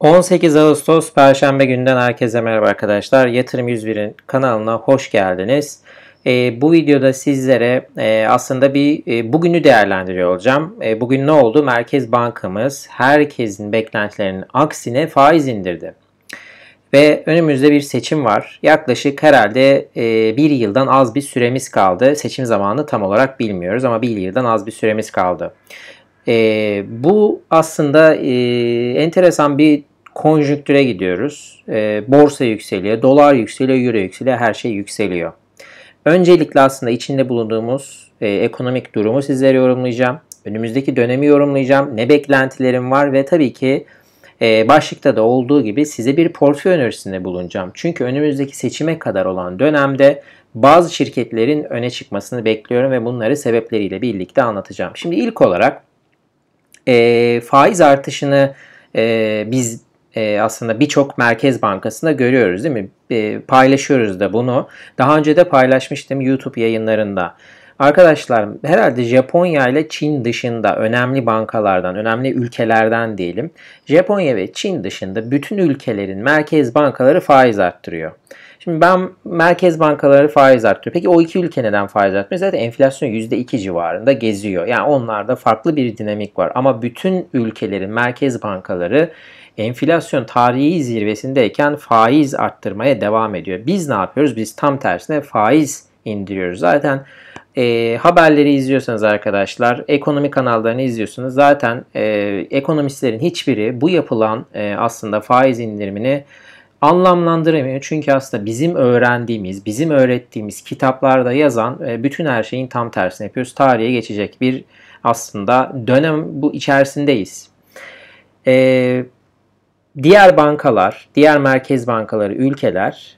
18 Ağustos Perşembe günden herkese merhaba arkadaşlar. Yatırım 101'in kanalına hoş geldiniz. E, bu videoda sizlere e, aslında bir e, bugünü değerlendiriyor olacağım. E, bugün ne oldu? Merkez Bankamız herkesin beklentilerinin aksine faiz indirdi. Ve önümüzde bir seçim var. Yaklaşık herhalde e, bir yıldan az bir süremiz kaldı. Seçim zamanı tam olarak bilmiyoruz ama bir yıldan az bir süremiz kaldı. E, bu aslında e, enteresan bir konjüktüre gidiyoruz. E, borsa yükseliyor, dolar yükseliyor, euro yükseliyor, her şey yükseliyor. Öncelikle aslında içinde bulunduğumuz e, ekonomik durumu sizlere yorumlayacağım. Önümüzdeki dönemi yorumlayacağım. Ne beklentilerim var ve tabii ki e, başlıkta da olduğu gibi size bir portföy önerisinde bulunacağım. Çünkü önümüzdeki seçime kadar olan dönemde bazı şirketlerin öne çıkmasını bekliyorum ve bunları sebepleriyle birlikte anlatacağım. Şimdi ilk olarak e, faiz artışını e, biz e, aslında birçok merkez bankasında görüyoruz değil mi? E, paylaşıyoruz da bunu. Daha önce de paylaşmıştım YouTube yayınlarında. Arkadaşlar herhalde Japonya ile Çin dışında önemli bankalardan, önemli ülkelerden diyelim. Japonya ve Çin dışında bütün ülkelerin merkez bankaları faiz arttırıyor. Şimdi ben merkez bankaları faiz arttırıyor. Peki o iki ülke neden faiz arttırıyor? Zaten enflasyon %2 civarında geziyor. Yani onlarda farklı bir dinamik var. Ama bütün ülkelerin merkez bankaları enflasyon tarihi zirvesindeyken faiz arttırmaya devam ediyor. Biz ne yapıyoruz? Biz tam tersine faiz indiriyoruz. Zaten e, haberleri izliyorsanız arkadaşlar, ekonomi kanallarını izliyorsunuz. Zaten e, ekonomistlerin hiçbiri bu yapılan e, aslında faiz indirimini anlamlandıramıyor. Çünkü aslında bizim öğrendiğimiz, bizim öğrettiğimiz kitaplarda yazan e, bütün her şeyin tam tersini yapıyoruz. Tarihe geçecek bir aslında dönem bu içerisindeyiz. Eee diğer bankalar, diğer merkez bankaları, ülkeler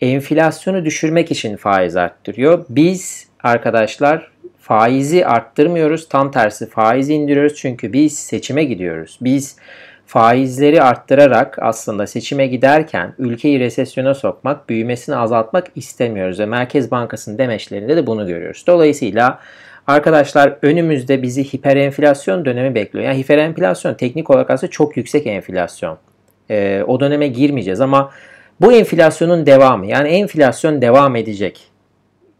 enflasyonu düşürmek için faiz arttırıyor. Biz arkadaşlar faizi arttırmıyoruz. Tam tersi faizi indiriyoruz. Çünkü biz seçime gidiyoruz. Biz faizleri arttırarak aslında seçime giderken ülkeyi resesyona sokmak, büyümesini azaltmak istemiyoruz. Ve Merkez Bankası'nın demeçlerinde de bunu görüyoruz. Dolayısıyla Arkadaşlar önümüzde bizi hiperenflasyon dönemi bekliyor. Yani hiperenflasyon teknik olarak aslında çok yüksek enflasyon. E, o döneme girmeyeceğiz ama bu enflasyonun devamı yani enflasyon devam edecek.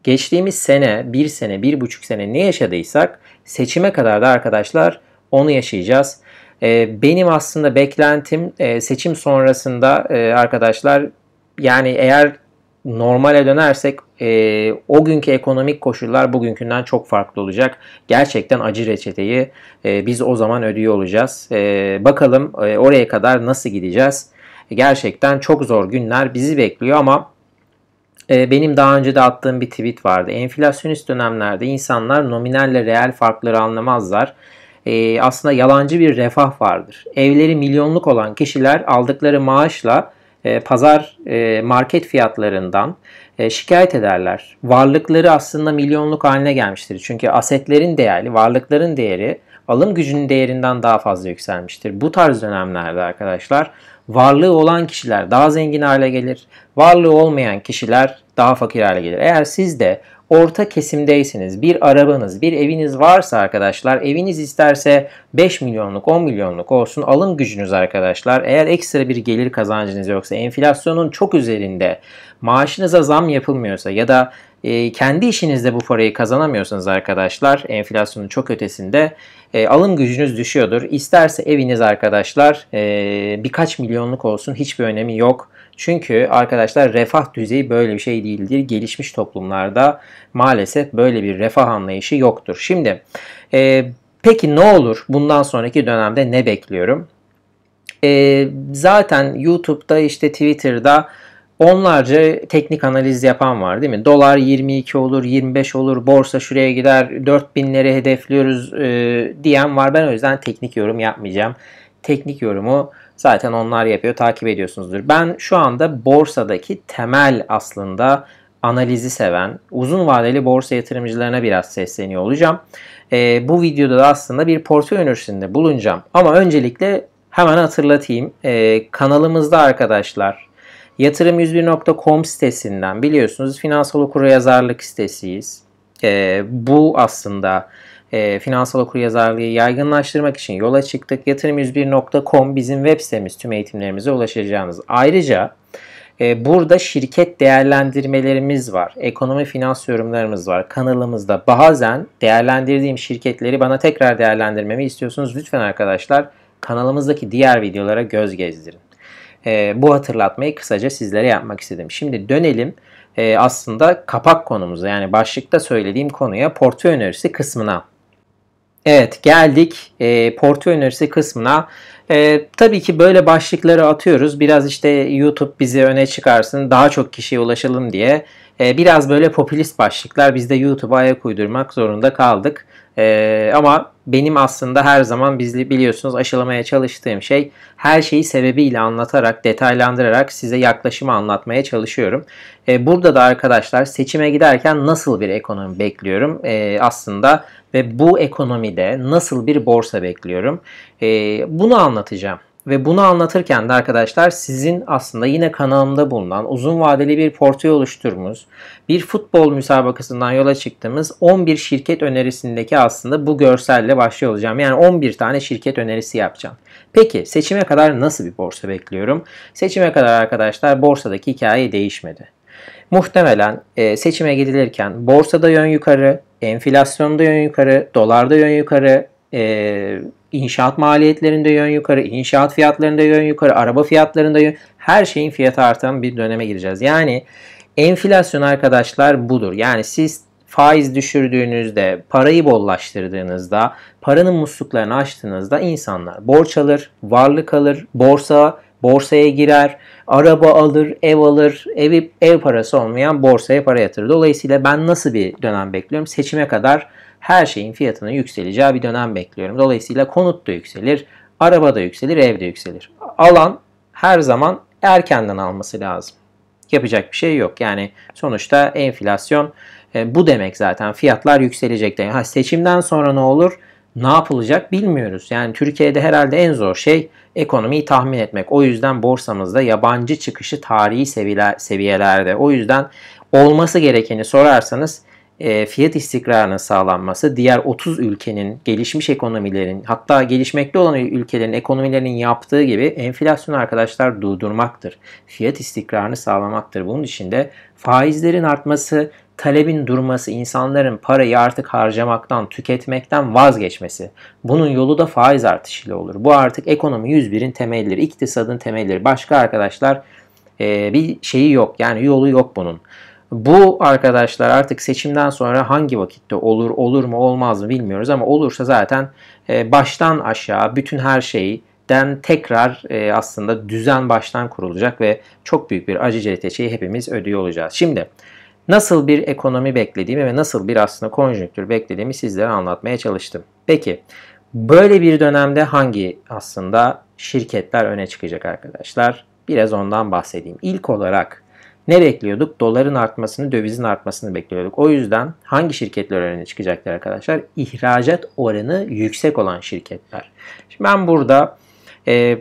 Geçtiğimiz sene, bir sene, bir buçuk sene ne yaşadıysak seçime kadar da arkadaşlar onu yaşayacağız. E, benim aslında beklentim e, seçim sonrasında e, arkadaşlar yani eğer normale dönersek e, o günkü ekonomik koşullar bugünkünden çok farklı olacak. Gerçekten acı reçeteyi e, biz o zaman ödüyor olacağız. E, bakalım e, oraya kadar nasıl gideceğiz? gerçekten çok zor günler bizi bekliyor ama e, benim daha önce de attığım bir tweet vardı. Enflasyonist dönemlerde insanlar nominalle reel farkları anlamazlar e, aslında yalancı bir refah vardır. Evleri milyonluk olan kişiler aldıkları maaşla e, pazar e, market fiyatlarından e, şikayet ederler. Varlıkları aslında milyonluk haline gelmiştir. Çünkü asetlerin değerli, varlıkların değeri alım gücünün değerinden daha fazla yükselmiştir. Bu tarz dönemlerde arkadaşlar varlığı olan kişiler daha zengin hale gelir. Varlığı olmayan kişiler daha fakir hale gelir. Eğer siz de orta kesimdeyseniz bir arabanız, bir eviniz varsa arkadaşlar eviniz isterse 5 milyonluk 10 milyonluk olsun alım gücünüz arkadaşlar eğer ekstra bir gelir kazancınız yoksa enflasyonun çok üzerinde maaşınıza zam yapılmıyorsa ya da e, kendi işinizde bu parayı kazanamıyorsanız arkadaşlar enflasyonun çok ötesinde e, alım gücünüz düşüyordur. İsterse eviniz arkadaşlar e, birkaç milyonluk olsun hiçbir önemi yok. Çünkü arkadaşlar refah düzeyi böyle bir şey değildir. Gelişmiş toplumlarda maalesef böyle bir refah anlayışı yoktur. Şimdi e, peki ne olur? Bundan sonraki dönemde ne bekliyorum? E, zaten YouTube'da işte Twitter'da onlarca teknik analiz yapan var değil mi? Dolar 22 olur, 25 olur, borsa şuraya gider, 4000'leri hedefliyoruz e, diyen var. Ben o yüzden teknik yorum yapmayacağım teknik yorumu zaten onlar yapıyor takip ediyorsunuzdur. Ben şu anda borsadaki temel aslında analizi seven uzun vadeli borsa yatırımcılarına biraz sesleniyor olacağım. E, bu videoda da aslında bir portföy önerisinde bulunacağım. Ama öncelikle hemen hatırlatayım. E, kanalımızda arkadaşlar yatırım101.com sitesinden biliyorsunuz finansal okur yazarlık sitesiyiz. E, bu aslında e, finansal okuryazarlığı yaygınlaştırmak için yola çıktık. Yatırım101.com bizim web sitemiz tüm eğitimlerimize ulaşacağınız. Ayrıca e, burada şirket değerlendirmelerimiz var. Ekonomi finans yorumlarımız var kanalımızda. Bazen değerlendirdiğim şirketleri bana tekrar değerlendirmemi istiyorsunuz. Lütfen arkadaşlar kanalımızdaki diğer videolara göz gezdirin. E, bu hatırlatmayı kısaca sizlere yapmak istedim. Şimdi dönelim e, aslında kapak konumuza yani başlıkta söylediğim konuya portföy önerisi kısmına. Evet geldik e, portföy önerisi kısmına. E, tabii ki böyle başlıkları atıyoruz. Biraz işte YouTube bizi öne çıkarsın, daha çok kişiye ulaşalım diye. E, biraz böyle popülist başlıklar. Biz de YouTube'a ayak uydurmak zorunda kaldık. Ee, ama benim aslında her zaman biz biliyorsunuz aşılamaya çalıştığım şey her şeyi sebebiyle anlatarak, detaylandırarak size yaklaşımı anlatmaya çalışıyorum. Ee, burada da arkadaşlar seçime giderken nasıl bir ekonomi bekliyorum ee, aslında ve bu ekonomide nasıl bir borsa bekliyorum ee, bunu anlatacağım. Ve bunu anlatırken de arkadaşlar sizin aslında yine kanalımda bulunan uzun vadeli bir portföy oluşturmuş bir futbol müsabakasından yola çıktığımız 11 şirket önerisindeki aslında bu görselle başlıyor olacağım. Yani 11 tane şirket önerisi yapacağım. Peki seçime kadar nasıl bir borsa bekliyorum? Seçime kadar arkadaşlar borsadaki hikaye değişmedi. Muhtemelen e, seçime gidilirken borsada yön yukarı, enflasyonda yön yukarı, dolarda yön yukarı, e, inşaat maliyetlerinde yön yukarı, inşaat fiyatlarında yön yukarı, araba fiyatlarında yön her şeyin fiyatı artan bir döneme gireceğiz. Yani enflasyon arkadaşlar budur. Yani siz faiz düşürdüğünüzde, parayı bollaştırdığınızda, paranın musluklarını açtığınızda insanlar borç alır, varlık alır, borsa borsaya girer, araba alır, ev alır, evi ev parası olmayan borsaya para yatırır. Dolayısıyla ben nasıl bir dönem bekliyorum? Seçime kadar her şeyin fiyatının yükseleceği bir dönem bekliyorum. Dolayısıyla konut da yükselir, araba da yükselir, ev de yükselir. Alan her zaman erkenden alması lazım. Yapacak bir şey yok. Yani sonuçta enflasyon e, bu demek zaten. Fiyatlar yükselecek demek. Ha, seçimden sonra ne olur? Ne yapılacak bilmiyoruz. Yani Türkiye'de herhalde en zor şey ekonomiyi tahmin etmek. O yüzden borsamızda yabancı çıkışı tarihi seviyelerde. O yüzden olması gerekeni sorarsanız e, fiyat istikrarının sağlanması, diğer 30 ülkenin, gelişmiş ekonomilerin, hatta gelişmekte olan ülkelerin ekonomilerinin yaptığı gibi enflasyonu arkadaşlar durdurmaktır. Fiyat istikrarını sağlamaktır. Bunun için de faizlerin artması, talebin durması, insanların parayı artık harcamaktan, tüketmekten vazgeçmesi. Bunun yolu da faiz artışıyla olur. Bu artık ekonomi 101'in temelleri, iktisadın temelleri. Başka arkadaşlar e, bir şeyi yok yani yolu yok bunun. Bu arkadaşlar artık seçimden sonra hangi vakitte olur, olur mu olmaz mı bilmiyoruz ama olursa zaten e, baştan aşağı bütün her şeyden tekrar e, aslında düzen baştan kurulacak ve çok büyük bir acı çeteçeyi hepimiz ödüyor olacağız. Şimdi nasıl bir ekonomi beklediğimi ve nasıl bir aslında konjonktür beklediğimi sizlere anlatmaya çalıştım. Peki böyle bir dönemde hangi aslında şirketler öne çıkacak arkadaşlar? Biraz ondan bahsedeyim. İlk olarak ne bekliyorduk? Doların artmasını, dövizin artmasını bekliyorduk. O yüzden hangi şirketler öne çıkacaklar arkadaşlar? İhracat oranı yüksek olan şirketler. Şimdi ben burada e,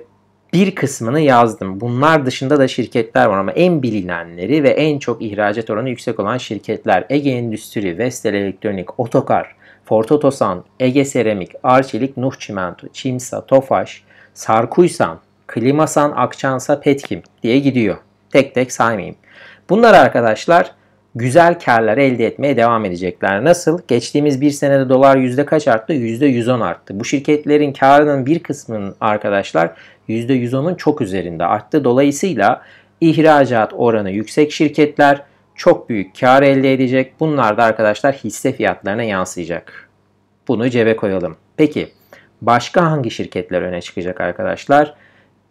bir kısmını yazdım. Bunlar dışında da şirketler var ama en bilinenleri ve en çok ihracat oranı yüksek olan şirketler Ege Endüstri, Vestel Elektronik, Otokar, Ford Otosan, Ege Seramik, Arçelik, Nuh Çimento, Çimsa, Tofaş, Sarkuysan, Klimasan, Akçansa, Petkim diye gidiyor. Tek tek saymayayım. Bunlar arkadaşlar güzel karlar elde etmeye devam edecekler. Nasıl? Geçtiğimiz bir senede dolar yüzde kaç arttı? Yüzde 110 arttı. Bu şirketlerin karının bir kısmının arkadaşlar yüzde 110'un çok üzerinde arttı. Dolayısıyla ihracat oranı yüksek şirketler çok büyük kar elde edecek. Bunlar da arkadaşlar hisse fiyatlarına yansıyacak. Bunu cebe koyalım. Peki başka hangi şirketler öne çıkacak arkadaşlar?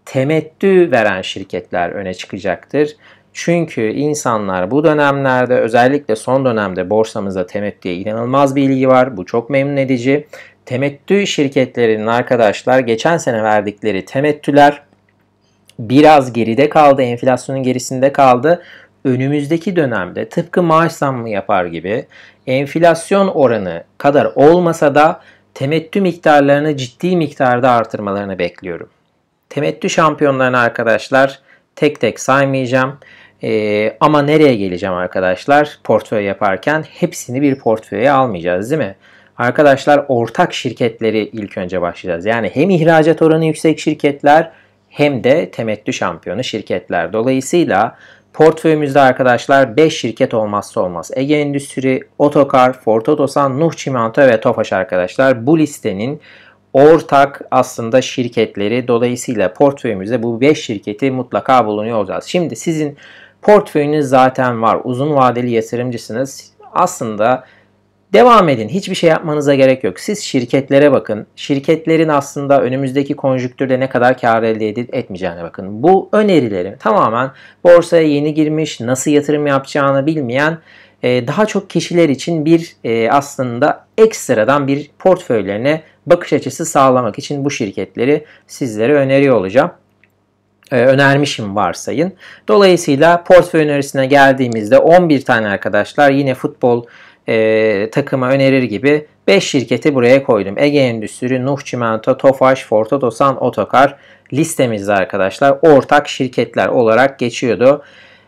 Temettü veren şirketler öne çıkacaktır. Çünkü insanlar bu dönemlerde özellikle son dönemde borsamızda temettüye inanılmaz bir ilgi var. Bu çok memnun edici. Temettü şirketlerinin arkadaşlar geçen sene verdikleri temettüler biraz geride kaldı. Enflasyonun gerisinde kaldı. Önümüzdeki dönemde tıpkı maaş zammı yapar gibi enflasyon oranı kadar olmasa da temettü miktarlarını ciddi miktarda artırmalarını bekliyorum. Temettü şampiyonlarını arkadaşlar tek tek saymayacağım. E, ama nereye geleceğim arkadaşlar? Portföy yaparken hepsini bir portföye almayacağız değil mi? Arkadaşlar ortak şirketleri ilk önce başlayacağız. Yani hem ihracat oranı yüksek şirketler hem de temettü şampiyonu şirketler. Dolayısıyla portföyümüzde arkadaşlar 5 şirket olmazsa olmaz. Ege Endüstri, Otokar, Ford Otosan, Nuh Çimento ve Tofaş arkadaşlar. Bu listenin ortak aslında şirketleri dolayısıyla portföyümüzde bu 5 şirketi mutlaka bulunuyor olacağız. Şimdi sizin Portföyünüz zaten var. Uzun vadeli yatırımcısınız. Aslında devam edin. Hiçbir şey yapmanıza gerek yok. Siz şirketlere bakın. Şirketlerin aslında önümüzdeki konjüktürde ne kadar kar elde edip etmeyeceğine bakın. Bu önerilerim tamamen borsaya yeni girmiş, nasıl yatırım yapacağını bilmeyen e, daha çok kişiler için bir e, aslında ekstradan bir portföylerine bakış açısı sağlamak için bu şirketleri sizlere öneriyor olacağım. E, önermişim varsayın. Dolayısıyla portföy önerisine geldiğimizde 11 tane arkadaşlar yine futbol e, takıma önerir gibi 5 şirketi buraya koydum. Ege Endüstri, Nuh Çimento, Tofaş, Ford Otosan, Otokar listemizde arkadaşlar ortak şirketler olarak geçiyordu.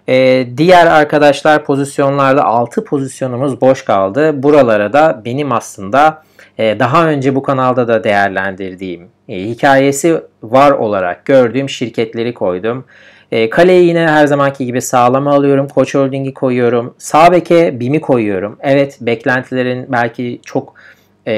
E, diğer arkadaşlar pozisyonlarda 6 pozisyonumuz boş kaldı. Buralara da benim aslında e, daha önce bu kanalda da değerlendirdiğim e, hikayesi var olarak gördüğüm şirketleri koydum. E, kaleyi yine her zamanki gibi sağlama alıyorum. Koç Holding'i koyuyorum. Sağ beke BİM'i koyuyorum. Evet beklentilerin belki çok e,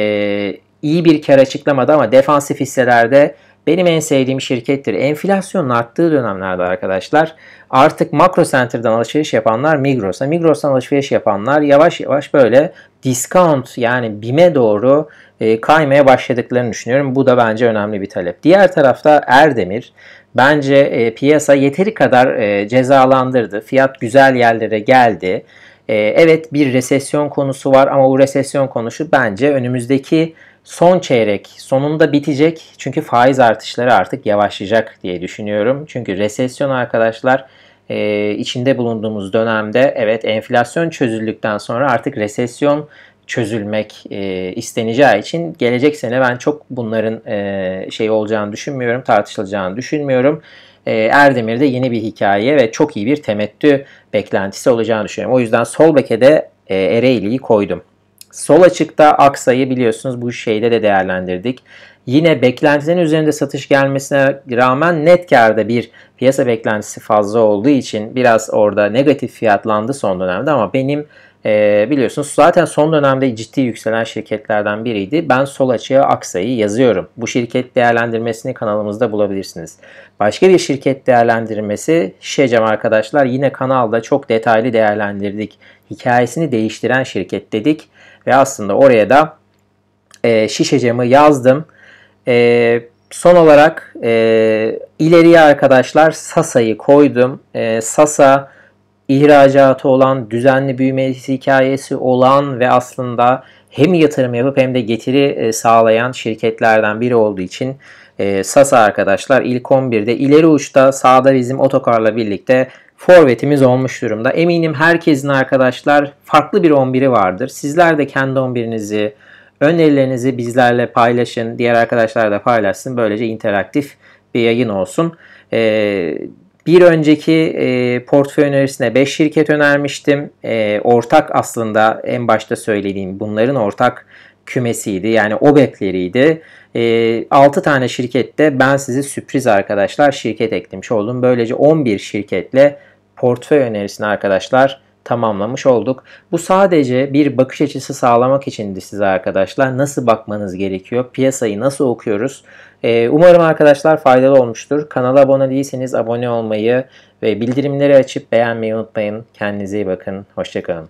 iyi bir kar açıklamadı ama defansif hisselerde benim en sevdiğim şirkettir. Enflasyonun arttığı dönemlerde arkadaşlar artık Macro center'dan alışveriş yapanlar Migros'a, Migros'tan alışveriş yapanlar yavaş yavaş böyle discount yani BİM'e doğru e, kaymaya başladıklarını düşünüyorum. Bu da bence önemli bir talep. Diğer tarafta Erdemir bence e, piyasa yeteri kadar e, cezalandırdı. Fiyat güzel yerlere geldi. E, evet bir resesyon konusu var ama bu resesyon konusu bence önümüzdeki son çeyrek sonunda bitecek. Çünkü faiz artışları artık yavaşlayacak diye düşünüyorum. Çünkü resesyon arkadaşlar e, içinde bulunduğumuz dönemde evet enflasyon çözüldükten sonra artık resesyon çözülmek e, isteneceği için gelecek sene ben çok bunların e, şey olacağını düşünmüyorum, tartışılacağını düşünmüyorum. E, Erdemir'de yeni bir hikaye ve çok iyi bir temettü beklentisi olacağını düşünüyorum. O yüzden sol de e, Ereğli'yi koydum. Sol açıkta aksayı biliyorsunuz bu şeyde de değerlendirdik. Yine beklentilerin üzerinde satış gelmesine rağmen net karda bir piyasa beklentisi fazla olduğu için biraz orada negatif fiyatlandı son dönemde ama benim e, biliyorsunuz zaten son dönemde ciddi yükselen şirketlerden biriydi. Ben sol açığa Aksa'yı yazıyorum. Bu şirket değerlendirmesini kanalımızda bulabilirsiniz. Başka bir şirket değerlendirmesi Şecam arkadaşlar yine kanalda çok detaylı değerlendirdik. Hikayesini değiştiren şirket dedik. Ve aslında oraya da e, şişe camı yazdım. E, son olarak e, ileriye arkadaşlar Sasa'yı koydum. E, Sasa ihracatı olan, düzenli büyümesi hikayesi olan ve aslında hem yatırım yapıp hem de getiri e, sağlayan şirketlerden biri olduğu için e, Sasa arkadaşlar ilk 11'de ileri uçta sağda bizim otokarla birlikte forvetimiz olmuş durumda. Eminim herkesin arkadaşlar farklı bir 11'i vardır. Sizler de kendi 11'inizi, önerilerinizi bizlerle paylaşın. Diğer arkadaşlar da paylaşsın. Böylece interaktif bir yayın olsun. Ee, bir önceki e, portföy önerisine 5 şirket önermiştim. E, ortak aslında en başta söylediğim bunların ortak kümesiydi. Yani obekleriydi. E, 6 ee, tane şirkette ben sizi sürpriz arkadaşlar şirket eklemiş oldum. Böylece 11 şirketle portföy önerisini arkadaşlar tamamlamış olduk. Bu sadece bir bakış açısı sağlamak içindi size arkadaşlar. Nasıl bakmanız gerekiyor? Piyasayı nasıl okuyoruz? Ee, umarım arkadaşlar faydalı olmuştur. Kanala abone değilseniz abone olmayı ve bildirimleri açıp beğenmeyi unutmayın. Kendinize iyi bakın. Hoşçakalın.